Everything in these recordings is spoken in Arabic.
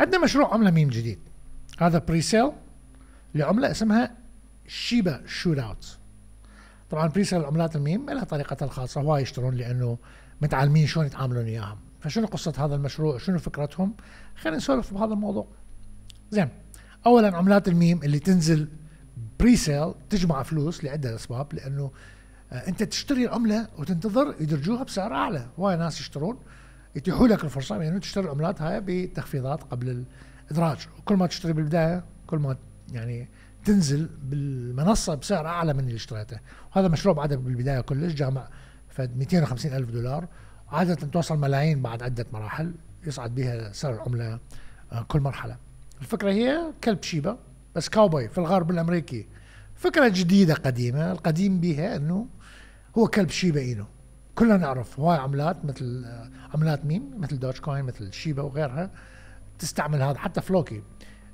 عندنا مشروع عملة ميم جديد هذا بريسيل لعملة اسمها شيبا شوت اوت طبعا بريسيل عملات الميم لها طريقتها الخاصة هواي يشترون لأنه متعلمين شلون يتعاملون وياهم فشنو قصة هذا المشروع شنو فكرتهم خلينا نسولف بهذا الموضوع زين اولا عملات الميم اللي تنزل بريسيل تجمع فلوس لعدة اسباب لانه آه، انت تشتري العمله وتنتظر يدرجوها بسعر اعلى هواي ناس يشترون يتيحوا لك الفرصه يعني انه يعني تشتري العملات هاي بتخفيضات قبل الادراج وكل ما تشتري بالبدايه كل ما يعني تنزل بالمنصه بسعر اعلى من اللي اشتريته وهذا مشروع بعد بالبدايه كلش جامع فد 250 الف دولار عاده توصل ملايين بعد عده مراحل يصعد بها سعر العمله آه، كل مرحله الفكره هي كلب شيبا بس كاوبوي في الغرب الامريكي فكره جديده قديمه القديم بها انه هو كلب شيبا اينو كلنا نعرف هواي عملات مثل عملات ميم مثل دوج كوين مثل شيبا وغيرها تستعمل هذا حتى فلوكي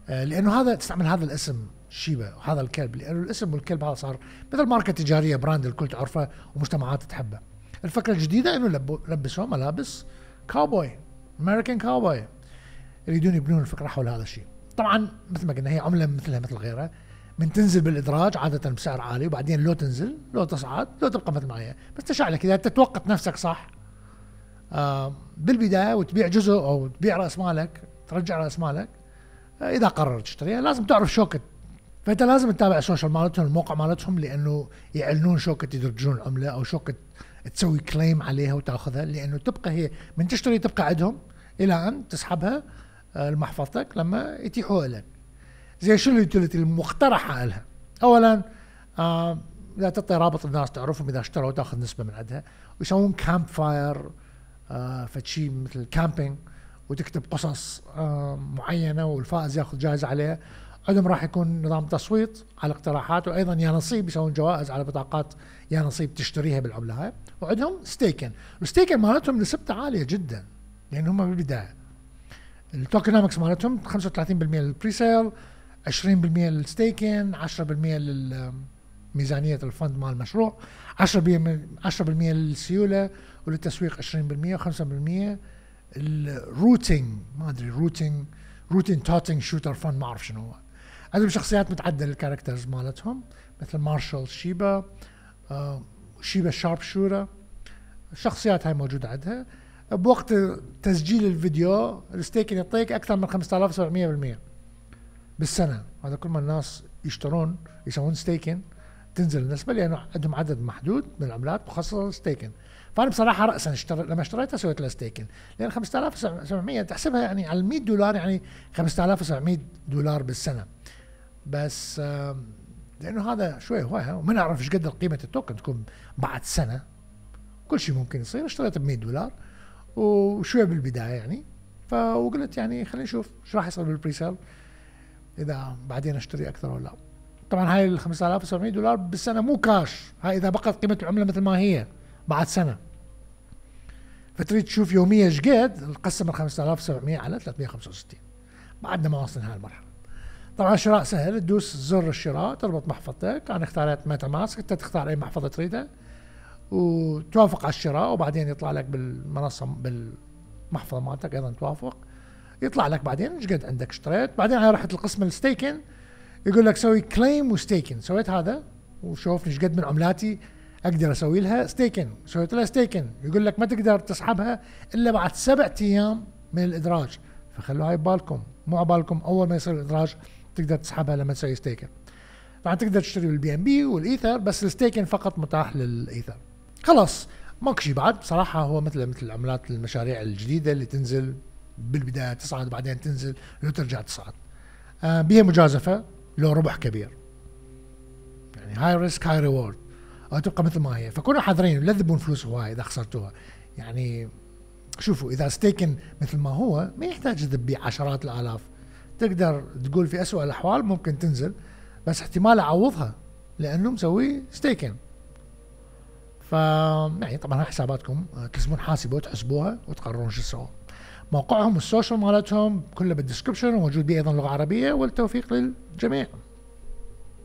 آه، لانه هذا تستعمل هذا الاسم شيبا وهذا الكلب لانه الاسم والكلب هذا صار مثل ماركه تجاريه براند الكل تعرفه ومجتمعات تحبه الفكره الجديده انه لبسوه ملابس كاوبوي امريكان كاوبوي يريدون يبنون الفكره حول هذا الشيء طبعا مثل ما قلنا هي عمله مثلها مثل غيرها من تنزل بالادراج عاده بسعر عالي وبعدين لو تنزل لو تصعد لو تبقى مثل ما هي بس تشعلك اذا تتوقت نفسك صح آه، بالبدايه وتبيع جزء او تبيع راس مالك ترجع راس مالك آه، اذا قررت تشتريها لازم تعرف شوكه فانت لازم تتابع السوشيال مالتهم الموقع مالتهم لانه يعلنون شوكه يدرجون العمله او شوكه تسوي كليم عليها وتاخذها لانه تبقى هي من تشتري تبقى عندهم الى ان تسحبها آه، لمحفظتك لما يتيحوها لك زي شنو اليوتيليتي المقترحه لها؟ اولا آه لا تعطي رابط الناس تعرفهم اذا اشتروا تاخذ نسبه من عندها ويسوون كامب فاير آه فشي مثل كامبينج وتكتب قصص آه معينه والفائز ياخذ جائزه عليها عندهم راح يكون نظام تصويت على اقتراحات وايضا يا نصيب يسوون جوائز على بطاقات يا نصيب تشتريها بالعمله هاي وعندهم ستيكن الستيكن مالتهم نسبته عاليه جدا لان هم بالبدايه التوكنومكس مالتهم 35% للبري سيل 20% للستيكن 10% للميزانية الفند مال المشروع 10% 10% للسيولة وللتسويق 20% و5% الروتينج ما ادري روتينج روتين توتينج شوتر فند ما اعرف شنو هو عندهم شخصيات متعدده الكاركترز مالتهم مثل مارشال شيبا آه، شيبا شارب شورا الشخصيات هاي موجوده عندها بوقت تسجيل الفيديو الستيكن يعطيك اكثر من 5700% بالسنه هذا كل ما الناس يشترون يسوون ستيكن تنزل النسبه لانه عندهم عدد محدود من العملات مخصصه للستيكن فانا بصراحه راسا اشتري لما اشتريتها سويت لها ستيكن لان 5700 تحسبها يعني على 100 دولار يعني 5700 دولار بالسنه بس لانه هذا شوي هوايه وما نعرف ايش قد قيمه التوكن تكون بعد سنه كل شيء ممكن يصير اشتريت ب 100 دولار وشوي بالبدايه يعني فقلت يعني خلينا نشوف شو راح يصير بالبري سيل اذا بعدين اشتري اكثر ولا لا طبعا هاي ال 5700 دولار بالسنه مو كاش هاي اذا بقت قيمه العمله مثل ما هي بعد سنه فتريد تشوف يوميا ايش قد نقسم ال 5700 على 365 بعدنا ما وصلنا المرحله طبعا الشراء سهل تدوس زر الشراء تربط محفظتك انا اختاريت ميتا ماسك انت تختار اي محفظه تريدها وتوافق على الشراء وبعدين يطلع لك بالمنصه بالمحفظه مالتك ايضا توافق يطلع لك بعدين ايش قد عندك اشتريت بعدين انا رحت القسم الستيكن يقول لك سوي كليم وستيكن سويت هذا وشوف ايش قد من عملاتي اقدر اسوي لها ستيكن سويت لها ستيكن يقول لك ما تقدر تسحبها الا بعد سبعة ايام من الادراج فخلوا هاي ببالكم مو عبالكم اول ما يصير الادراج تقدر تسحبها لما تسوي ستيكن طبعا تقدر تشتري بالبي ام بي والايثر بس الستيكن فقط متاح للايثر خلاص ماكو شيء بعد بصراحه هو مثل مثل العملات المشاريع الجديده اللي تنزل بالبدايه تصعد وبعدين تنزل لو ترجع تصعد آه، بها مجازفه لو ربح كبير يعني هاي ريسك هاي ريورد او تبقى مثل ما هي فكونوا حذرين لا تذبون فلوس هواي اذا خسرتوها يعني شوفوا اذا ستيكن مثل ما هو ما يحتاج تذبي عشرات الالاف تقدر تقول في أسوأ الاحوال ممكن تنزل بس احتمال اعوضها لانه مسوي ستيكن ف يعني طبعا حساباتكم آه، تسمون حاسبه وتحسبوها وتقررون شو تسوون موقعهم والسوشيال مالتهم كله بالدسكربشن وموجود به ايضا لغه عربيه والتوفيق للجميع